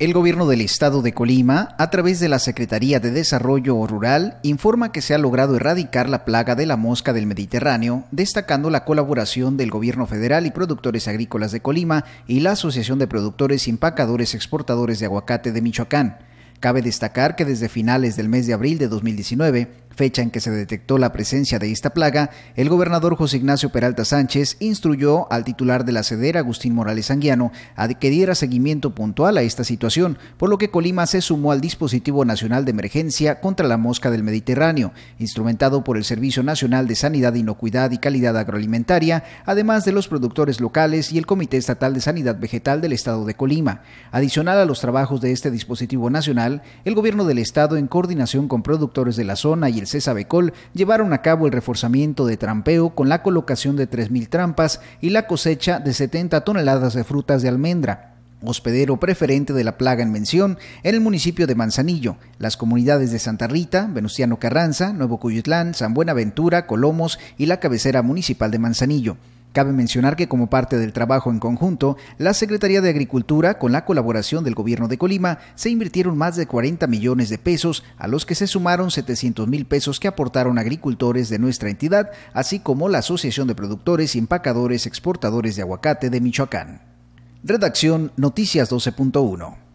El gobierno del estado de Colima, a través de la Secretaría de Desarrollo Rural, informa que se ha logrado erradicar la plaga de la mosca del Mediterráneo, destacando la colaboración del gobierno federal y productores agrícolas de Colima y la Asociación de Productores y Empacadores Exportadores de Aguacate de Michoacán. Cabe destacar que desde finales del mes de abril de 2019, fecha en que se detectó la presencia de esta plaga, el gobernador José Ignacio Peralta Sánchez instruyó al titular de la CEDER, Agustín Morales Anguiano, a que diera seguimiento puntual a esta situación, por lo que Colima se sumó al Dispositivo Nacional de Emergencia contra la Mosca del Mediterráneo, instrumentado por el Servicio Nacional de Sanidad, Inocuidad y Calidad Agroalimentaria, además de los productores locales y el Comité Estatal de Sanidad Vegetal del Estado de Colima. Adicional a los trabajos de este dispositivo nacional, el Gobierno del Estado, en coordinación con productores de la zona y el César Becol llevaron a cabo el reforzamiento de trampeo con la colocación de 3.000 trampas y la cosecha de 70 toneladas de frutas de almendra, hospedero preferente de la plaga en mención, en el municipio de Manzanillo, las comunidades de Santa Rita, Venustiano Carranza, Nuevo Cuyutlán, San Buenaventura, Colomos y la cabecera municipal de Manzanillo. Cabe mencionar que como parte del trabajo en conjunto, la Secretaría de Agricultura, con la colaboración del Gobierno de Colima, se invirtieron más de 40 millones de pesos, a los que se sumaron 700 mil pesos que aportaron agricultores de nuestra entidad, así como la Asociación de Productores y Empacadores Exportadores de Aguacate de Michoacán. Redacción Noticias 12.1